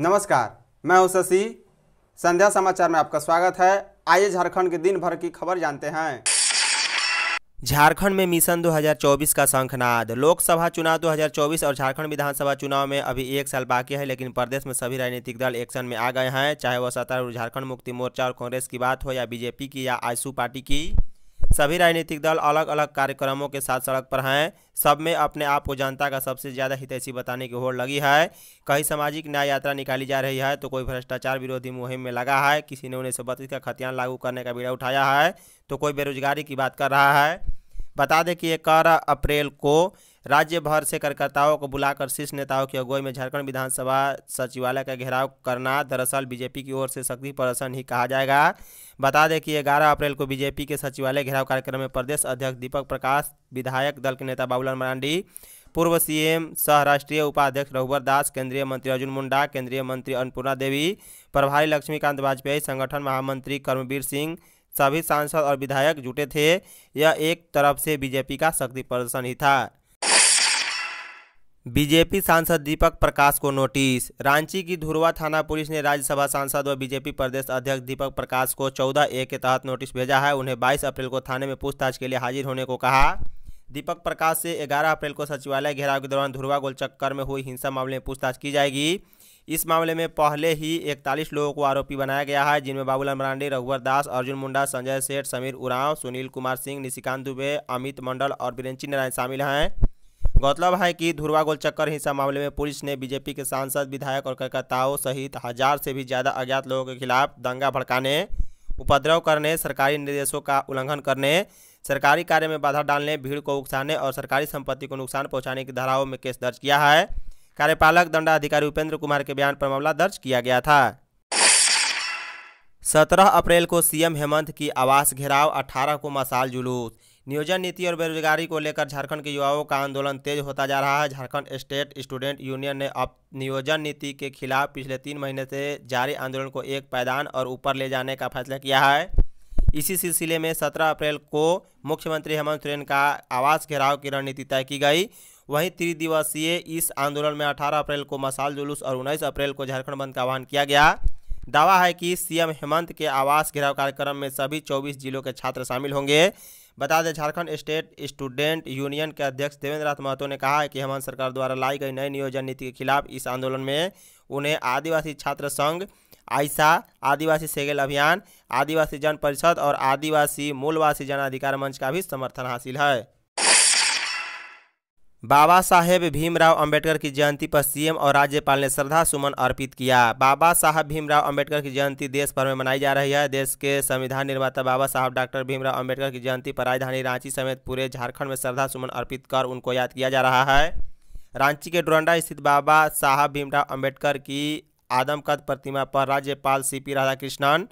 नमस्कार मैं हूं शशि संध्या समाचार में आपका स्वागत है आइए झारखंड के दिन भर की खबर जानते हैं झारखंड में मिशन 2024 का शंखनाद लोकसभा चुनाव 2024 और झारखंड विधानसभा चुनाव में अभी एक साल बाकी है लेकिन प्रदेश में सभी राजनीतिक दल एक्शन में आ गए हैं चाहे वह सत्तारूढ़ झारखंड मुक्ति मोर्चा और कांग्रेस की बात हो या बीजेपी की या आईसू पार्टी की सभी राजनीतिक दल अलग अलग कार्यक्रमों के साथ सड़क पर हैं सब में अपने आप को जनता का सबसे ज़्यादा हितैषी बताने की होड़ लगी है कहीं सामाजिक न्याय यात्रा निकाली जा रही है तो कोई भ्रष्टाचार विरोधी मुहिम में लगा है किसी ने उन्नीस सौ बत्तीस का खतियान लागू करने का बीड़ा उठाया है तो कोई बेरोजगारी की बात कर रहा है बता दें कि इक्यारह अप्रैल को राज्य भर से कार्यकर्ताओं को बुलाकर शीर्ष नेताओं की अगुवाई में झारखंड विधानसभा सचिवालय का घेराव करना दरअसल बीजेपी की ओर से शक्ति प्रदर्शन ही कहा जाएगा बता दें कि ग्यारह अप्रैल को बीजेपी के सचिवालय घेराव कार्यक्रम में प्रदेश अध्यक्ष दीपक प्रकाश विधायक दल के नेता बाबूलाल मरांडी पूर्व सीएम सह राष्ट्रीय उपाध्यक्ष रघुवर दास केंद्रीय मंत्री अर्जुन मुंडा केंद्रीय मंत्री अन्नपूर्णा देवी प्रभारी लक्ष्मीकांत वाजपेयी संगठन महामंत्री कर्मवीर सिंह सभी सांसद और विधायक जुटे थे यह एक तरफ से बीजेपी का शक्ति प्रदर्शन ही था बीजेपी सांसद दीपक प्रकाश को नोटिस रांची की धुरवा थाना पुलिस ने राज्यसभा सांसद व बीजेपी प्रदेश अध्यक्ष दीपक प्रकाश को चौदह ए के तहत नोटिस भेजा है उन्हें बाईस अप्रैल को थाने में पूछताछ के लिए हाजिर होने को कहा दीपक प्रकाश से 11 अप्रैल को सचिवालय घेराव के दौरान धुरवा गोल चक्कर में हुई हिंसा मामले में पूछताछ की जाएगी इस मामले में पहले ही इकतालीस लोगों को आरोपी बनाया गया है जिनमें बाबूलाल मरांडी रघुवर दास अर्जुन मुंडा संजय सेठ समीर उरांव सुनील कुमार सिंह निशिकांत दुबे अमित मंडल और बीरेंची नारायण शामिल हैं गौरतलब है कि धुरवा गोलचक्कर हिंसा मामले में पुलिस ने बीजेपी के सांसद विधायक और कार्यकर्ताओं सहित हजार से भी ज़्यादा अज्ञात लोगों के खिलाफ दंगा भड़काने उपद्रव करने सरकारी निर्देशों का उल्लंघन करने सरकारी कार्य में बाधा डालने भीड़ को उकसाने और सरकारी संपत्ति को नुकसान पहुंचाने की धाराओं में केस दर्ज किया है कार्यपालक दंडाधिकारी उपेंद्र कुमार के बयान पर मामला दर्ज किया गया था सत्रह अप्रैल को सीएम हेमंत की आवास घेराव अठारह को मसाल जुलूस नियोजन नीति और बेरोजगारी को लेकर झारखंड के युवाओं का आंदोलन तेज होता जा रहा है झारखंड स्टेट स्टूडेंट यूनियन ने अब नियोजन नीति के खिलाफ पिछले तीन महीने से जारी आंदोलन को एक पैदान और ऊपर ले जाने का फैसला किया है इसी सिलसिले में 17 अप्रैल को मुख्यमंत्री हेमंत सोरेन का आवास घेराव की रणनीति तय की गई वहीं त्रिदिवसीय इस आंदोलन में 18 अप्रैल को मसाल जुलूस और 19 अप्रैल को झारखंड बंद का आह्वान किया गया दावा है कि सीएम हेमंत के आवास घेराव कार्यक्रम में सभी 24 जिलों के छात्र शामिल होंगे बता दें झारखंड स्टेट स्टूडेंट यूनियन के अध्यक्ष देवेंद्र नाथ महतो ने कहा है कि हेमंत सरकार द्वारा लाई गई नई नियोजन नीति के खिलाफ इस आंदोलन में उन्हें आदिवासी छात्र संघ आयसा आदिवासी सेगल अभियान आदिवासी जन परिषद और आदिवासी मूलवासी जन अधिकार मंच का भी समर्थन हासिल है बाबा साहेब भीमराव अंबेडकर की जयंती पर सीएम और राज्यपाल ने श्रद्धा सुमन अर्पित किया बाबा साहब भीमराव अंबेडकर की जयंती देश भर में मनाई जा रही है देश के संविधान निर्माता बाबा साहब डॉक्टर भीमराव अंबेडकर की जयंती पर राजधानी रांची समेत पूरे झारखंड में श्रद्धा सुमन अर्पित कर उनको याद किया जा रहा है रांची के डोरंडा स्थित बाबा साहब भीमराव अम्बेडकर की आदमकद प्रतिमा पर राज्यपाल सी पी राधाकृष्णन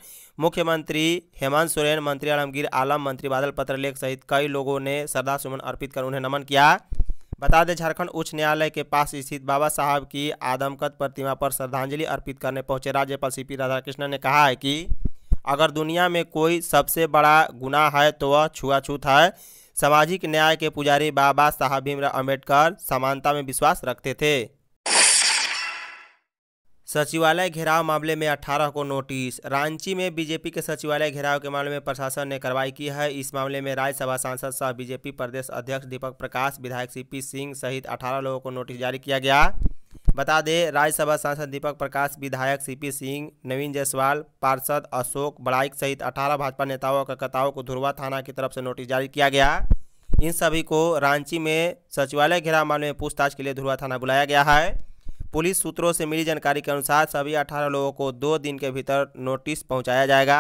मुख्यमंत्री हेमंत सोरेन मंत्री आलमगीर आलम मंत्री बादल पत्रलेख सहित कई लोगों ने श्रद्धा सुमन अर्पित कर उन्हें नमन किया बता दें झारखंड उच्च न्यायालय के पास स्थित बाबा साहब की आदमकद प्रतिमा पर श्रद्धांजलि अर्पित करने पहुंचे राज्यपाल सी पी राधाकृष्णन ने कहा है कि अगर दुनिया में कोई सबसे बड़ा गुना है तो वह छुआछूत है सामाजिक न्याय के पुजारी बाबा साहब भीमराव अम्बेडकर समानता में विश्वास रखते थे सचिवालय घेराव मामले में 18 को नोटिस रांची में बीजेपी के सचिवालय घेराव के मामले में प्रशासन ने कार्रवाई की है इस मामले में राज्यसभा सांसद सह बीजेपी प्रदेश अध्यक्ष दीपक प्रकाश विधायक सीपी सिंह सहित 18 लोगों को नोटिस जारी किया गया बता दें राज्यसभा सांसद दीपक प्रकाश विधायक सीपी सिंह नवीन जायसवाल पार्षद अशोक बड़ाइक सहित अठारह भाजपा नेताओं और कार्यकर्ताओं को धुरवा थाना की तरफ से नोटिस जारी किया गया इन सभी को रांची में सचिवालय घेराव मामले में पूछताछ के लिए धुरवा थाना बुलाया गया है पुलिस सूत्रों से मिली जानकारी के अनुसार सभी अठारह लोगों को दो दिन के भीतर नोटिस पहुंचाया जाएगा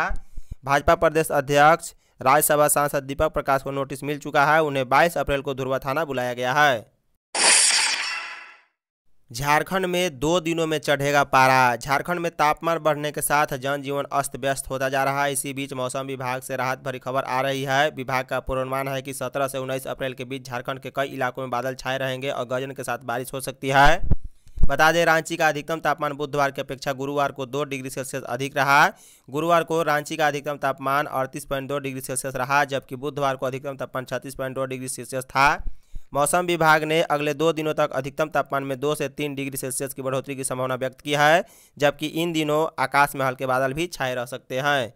भाजपा प्रदेश अध्यक्ष राज्यसभा सांसद दीपक प्रकाश को नोटिस मिल चुका है उन्हें 22 अप्रैल को धुरवा थाना बुलाया गया है झारखंड में दो दिनों में चढ़ेगा पारा झारखंड में तापमान बढ़ने के साथ जनजीवन अस्त व्यस्त होता जा रहा है इसी बीच मौसम विभाग से राहत भरी खबर आ रही है विभाग का पूर्वानुमान है कि 17 से 19 अप्रैल के बीच झारखंड के कई इलाकों में बादल छाए रहेंगे और गर्जन के साथ बारिश हो सकती है बता दें रांची का अधिकतम तापमान बुधवार की अपेक्षा गुरुवार को दो डिग्री सेल्सियस अधिक रहा गुरुवार को रांची का अधिकतम तापमान अड़तीस पॉइंट दो डिग्री सेल्सियस रहा जबकि बुधवार को अधिकतम तापमान छत्तीस पॉइंट दो डिग्री सेल्सियस था मौसम विभाग ने अगले दो दिनों तक अधिकतम तापमान में दो से तीन डिग्री सेल्सियस की बढ़ोतरी की संभावना व्यक्त की है जबकि इन दिनों आकाश में हल्के बादल भी छाए रह सकते हैं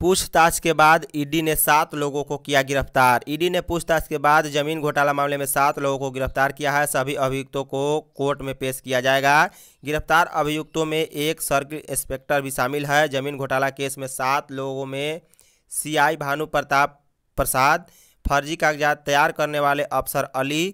पूछताछ के बाद ईडी ने सात लोगों को किया गिरफ्तार ईडी ने पूछताछ के बाद जमीन घोटाला मामले में सात लोगों को गिरफ्तार किया है सभी अभियुक्तों को कोर्ट में पेश किया जाएगा गिरफ्तार अभियुक्तों में एक सर्किल इंस्पेक्टर भी शामिल है जमीन घोटाला केस में सात लोगों में सीआई भानु प्रताप प्रसाद फर्जी कागजात तैयार करने वाले अफसर अली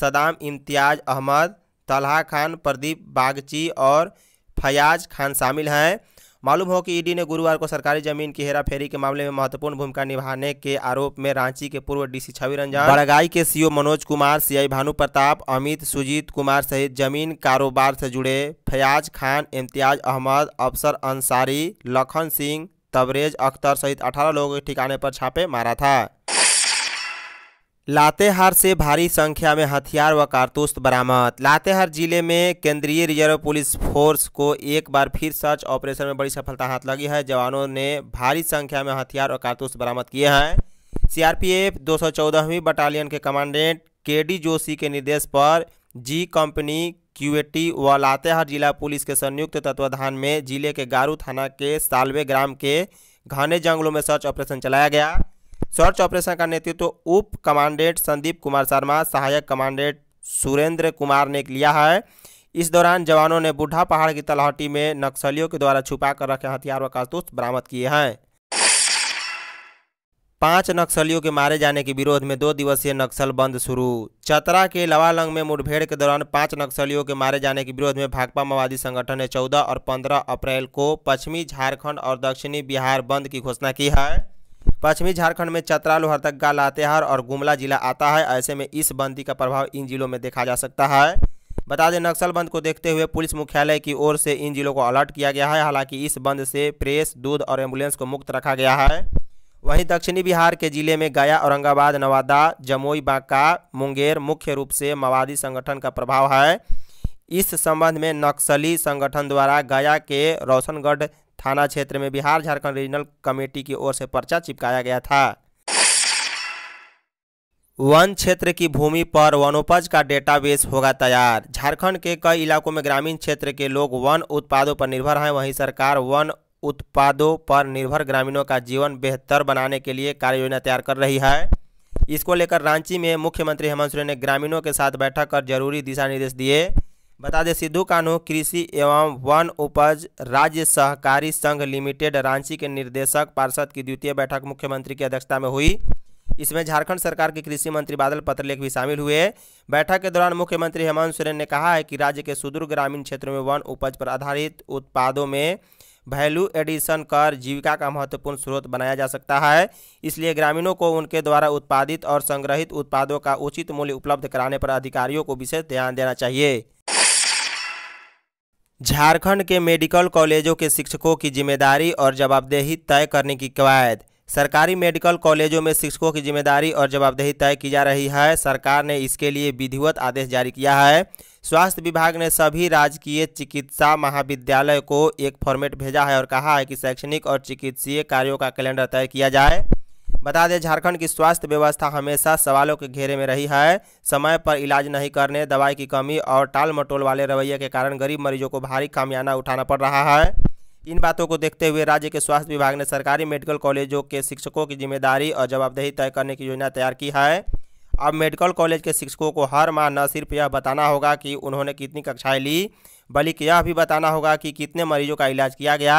सदाम इम्तियाज अहमद तलहा खान प्रदीप बागची और फयाज खान शामिल हैं मालूम हो कि ईडी ने गुरुवार को सरकारी जमीन की हेराफेरी के मामले में महत्वपूर्ण भूमिका निभाने के आरोप में रांची के पूर्व डीसी छवि रंजन बड़गाई के सीओ मनोज कुमार सीआई भानु प्रताप अमित सुजीत कुमार सहित जमीन कारोबार से जुड़े फयाज खान इम्तियाज अहमद अफसर अंसारी लखन सिंह तबरेज अख्तर सहित अठारह लोगों के ठिकाने पर छापे मारा था लातेहार से भारी संख्या में हथियार व कारतूस बरामद लातेहार जिले में केंद्रीय रिजर्व पुलिस फोर्स को एक बार फिर सर्च ऑपरेशन में बड़ी सफलता हाथ लगी है जवानों ने भारी संख्या में हथियार और कारतूस बरामद किए हैं सीआरपीएफ 214वीं बटालियन के कमांडेंट केडी जोशी के निर्देश पर जी कंपनी क्यूएटी व लातेहार जिला पुलिस के संयुक्त तत्वाधान में जिले के गारू थाना के सालवे ग्राम के घने जंगलों में सर्च ऑपरेशन चलाया गया सर्च ऑपरेशन का नेतृत्व तो उप कमांडेंट संदीप कुमार शर्मा सहायक कमांडेंट सुरेंद्र कुमार ने लिया है इस दौरान जवानों ने बुढ़ा पहाड़ की तलहटी में नक्सलियों के द्वारा छुपा कर रखे हथियार व कारतूस बरामद किए हैं पांच नक्सलियों के मारे जाने के विरोध में दो दिवसीय नक्सल बंद शुरू चतरा के लवालंग में मुठभेड़ के दौरान पांच नक्सलियों के मारे जाने के विरोध में भाकपा माओवादी संगठन ने 14 और 15 अप्रैल को पश्चिमी झारखंड और दक्षिणी बिहार बंद की घोषणा की है पश्चिमी झारखंड में चतरा लोहरदगा लातेहार और गुमला जिला आता है ऐसे में इस बंदी का प्रभाव इन जिलों में देखा जा सकता है बता दें नक्सल बंद को देखते हुए पुलिस मुख्यालय की ओर से इन जिलों को अलर्ट किया गया है हालांकि इस बंद से प्रेस दूध और एम्बुलेंस को मुक्त रखा गया है वहीं दक्षिणी बिहार के जिले में गया औरंगाबाद नवादा जमुई बांका मुंगेर मुख्य रूप से माओवादी संगठन का प्रभाव है इस संबंध में नक्सली संगठन द्वारा गया के रोशनगढ़ थाना क्षेत्र में बिहार झारखंड रीजनल कमेटी की ओर से पर्चा चिपकाया गया था वन क्षेत्र की भूमि पर वनोपज का डेटाबेस होगा तैयार झारखंड के कई इलाकों में ग्रामीण क्षेत्र के लोग वन उत्पादों पर निर्भर हैं वहीं सरकार वन उत्पादों पर निर्भर ग्रामीणों का जीवन बेहतर बनाने के लिए कार्य योजना तैयार कर रही है इसको लेकर रांची में मुख्यमंत्री हेमंत सोरेन ने ग्रामीणों के साथ बैठक कर जरूरी दिशा निर्देश दिए बता दें सिद्धू कानू कृषि एवं वन उपज राज्य सहकारी संघ लिमिटेड रांची के निर्देशक पार्षद की द्वितीय बैठक मुख्यमंत्री की अध्यक्षता में हुई इसमें झारखंड सरकार के कृषि मंत्री बादल पत्रलेख भी शामिल हुए बैठक के दौरान मुख्यमंत्री हेमंत सोरेन ने कहा है कि राज्य के सुदूर ग्रामीण क्षेत्रों में वन उपज पर आधारित उत्पादों में वैल्यू एडिशन कर जीविका का महत्वपूर्ण स्रोत बनाया जा सकता है इसलिए ग्रामीणों को उनके द्वारा उत्पादित और संग्रहित उत्पादों का उचित मूल्य उपलब्ध कराने पर अधिकारियों को विशेष ध्यान देना चाहिए झारखंड के मेडिकल कॉलेजों के शिक्षकों की जिम्मेदारी और जवाबदेही तय करने की कवायद सरकारी मेडिकल कॉलेजों में शिक्षकों की जिम्मेदारी और जवाबदेही तय की जा रही है सरकार ने इसके लिए विधिवत आदेश जारी किया है स्वास्थ्य विभाग ने सभी राजकीय चिकित्सा महाविद्यालय को एक फॉर्मेट भेजा है और कहा है कि शैक्षणिक और चिकित्सीय कार्यों का कैलेंडर तय किया जाए बता दें झारखंड की स्वास्थ्य व्यवस्था हमेशा सवालों के घेरे में रही है समय पर इलाज नहीं करने दवाई की कमी और टाल मटोल वाले रवैये के कारण गरीब मरीजों को भारी खामियाना उठाना पड़ रहा है इन बातों को देखते हुए राज्य के स्वास्थ्य विभाग ने सरकारी मेडिकल कॉलेजों के शिक्षकों की जिम्मेदारी और जवाबदेही तय करने की योजना तैयार की है अब मेडिकल कॉलेज के शिक्षकों को हर माह न सिर्फ यह बताना होगा कि उन्होंने कितनी कक्षाएं ली बल्कि यह भी बताना होगा कि कितने मरीजों का इलाज किया गया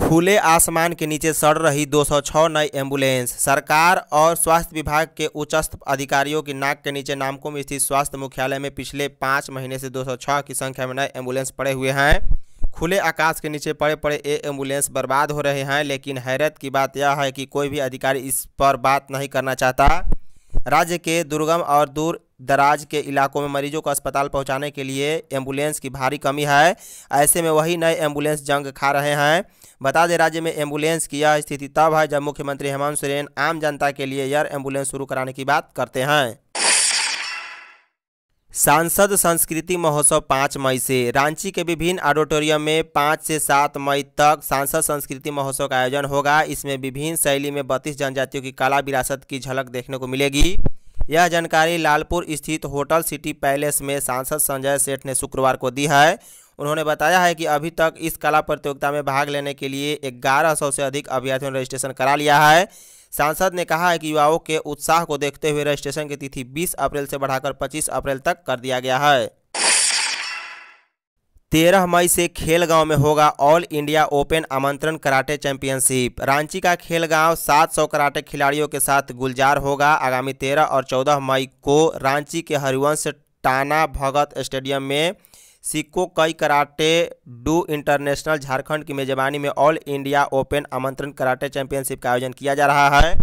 खुले आसमान के नीचे सड़ रही 206 नई एम्बुलेंस सरकार और स्वास्थ्य विभाग के उच्चस्थ अधिकारियों की नाक के नीचे नामकुम स्थित स्वास्थ्य मुख्यालय में पिछले पाँच महीने से 206 की संख्या में नए एम्बुलेंस पड़े हुए हैं खुले आकाश के नीचे पड़े पड़े ये एम्बुलेंस बर्बाद हो रहे हैं लेकिन हैरत की बात यह है कि कोई भी अधिकारी इस पर बात नहीं करना चाहता राज्य के दुर्गम और दूर दराज के इलाकों में मरीजों को अस्पताल पहुंचाने के लिए एम्बुलेंस की भारी कमी है ऐसे में वही नए एम्बुलेंस जंग खा रहे हैं बता दें राज्य में एम्बुलेंस की यह स्थिति तब है जब मुख्यमंत्री हेमंत सोरेन आम जनता के लिए एयर एम्बुलेंस शुरू कराने की बात करते हैं सांसद संस्कृति महोत्सव पाँच मई से रांची के विभिन्न ऑडिटोरियम में पाँच से सात मई तक सांसद संस्कृति महोत्सव का आयोजन होगा इसमें विभिन्न शैली में बत्तीस जनजातियों की कला विरासत की झलक देखने को मिलेगी यह जानकारी लालपुर स्थित होटल सिटी पैलेस में सांसद संजय सेठ ने शुक्रवार को दी है उन्होंने बताया है कि अभी तक इस कला प्रतियोगिता में भाग लेने के लिए ग्यारह सौ से अधिक अभ्यर्थियों ने रजिस्ट्रेशन करा लिया है सांसद ने कहा है कि युवाओं के उत्साह को देखते हुए रजिस्ट्रेशन की तिथि 20 अप्रैल से बढ़ाकर 25 अप्रैल तक कर दिया गया है तेरह मई से खेलगांव में होगा ऑल इंडिया ओपन आमंत्रण कराटे चैंपियनशिप रांची का खेलगांव 700 कराटे खिलाड़ियों के साथ गुलजार होगा आगामी 13 और 14 मई को रांची के हरिवंश टाना भगत स्टेडियम में सिक्को कई कराटे डू इंटरनेशनल झारखंड की मेजबानी में ऑल इंडिया ओपन आमंत्रण कराटे चैंपियनशिप का आयोजन किया जा रहा है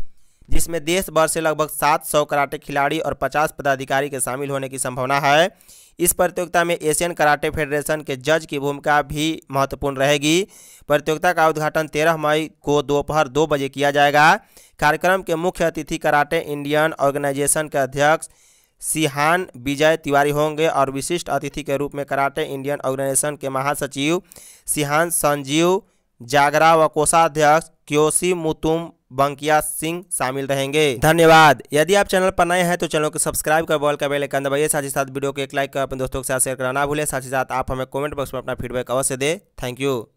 जिसमें देश भर से लगभग 700 कराटे खिलाड़ी और 50 पदाधिकारी के शामिल होने की संभावना है इस प्रतियोगिता में एशियन कराटे फेडरेशन के जज की भूमिका भी महत्वपूर्ण रहेगी प्रतियोगिता का उद्घाटन 13 मई को दोपहर दो बजे किया जाएगा कार्यक्रम के मुख्य अतिथि कराटे इंडियन ऑर्गेनाइजेशन के अध्यक्ष सिहान विजय तिवारी होंगे और विशिष्ट अतिथि के रूप में कराटे इंडियन ऑर्गेनाइजेशन के महासचिव सिहान संजीव जागरा व कोषाध्यक्ष क्योशी मुतुम बंकिया सिंह शामिल रहेंगे धन्यवाद यदि आप चैनल पर नए हैं तो चैनल को सब्सक्राइब कर बॉल का बेलकन दबाइए साथ ही साथ वीडियो को एक लाइक कर अपने दोस्तों के साथ शेयर करना ना भूलें साथ ही साथ आप हमें कमेंट बॉक्स में अपना फीडबैक अवश्य दें थैंक यू